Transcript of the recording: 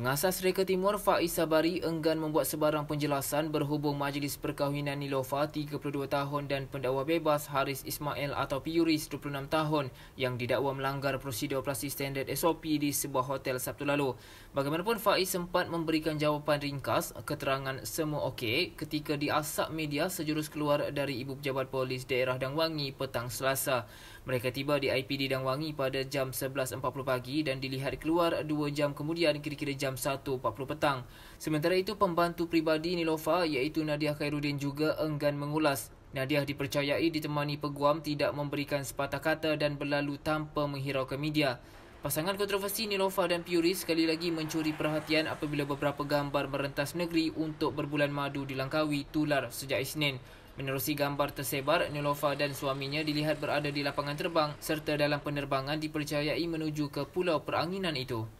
Pengasas Reka Timur Faiz Sabari enggan membuat sebarang penjelasan berhubung Majlis Perkahwinan Nilofa 32 tahun dan pendakwa bebas Haris Ismail atau Piuris 26 tahun yang didakwa melanggar prosedur operasi standard SOP di sebuah hotel Sabtu lalu. Bagaimanapun Faiz sempat memberikan jawapan ringkas keterangan semua okey ketika diasak media sejurus keluar dari Ibu Pejabat Polis Daerah Dangwangi petang Selasa. Mereka tiba di IPD Dangwangi pada jam 11.40 pagi dan dilihat keluar 2 jam kemudian kira-kira jam jam 1.40 petang. Sementara itu, pembantu pribadi Nilofa iaitu Nadia Khairuddin juga enggan mengulas. Nadia dipercayai ditemani peguam tidak memberikan sepatah kata dan berlalu tanpa menghiraukan media. Pasangan kontroversi Nilofa dan Puri sekali lagi mencuri perhatian apabila beberapa gambar merentas negeri untuk berbulan madu di Langkawi tular sejak Isnin. Menerusi gambar tersebar, Nilofa dan suaminya dilihat berada di lapangan terbang serta dalam penerbangan dipercayai menuju ke Pulau Peranginan itu.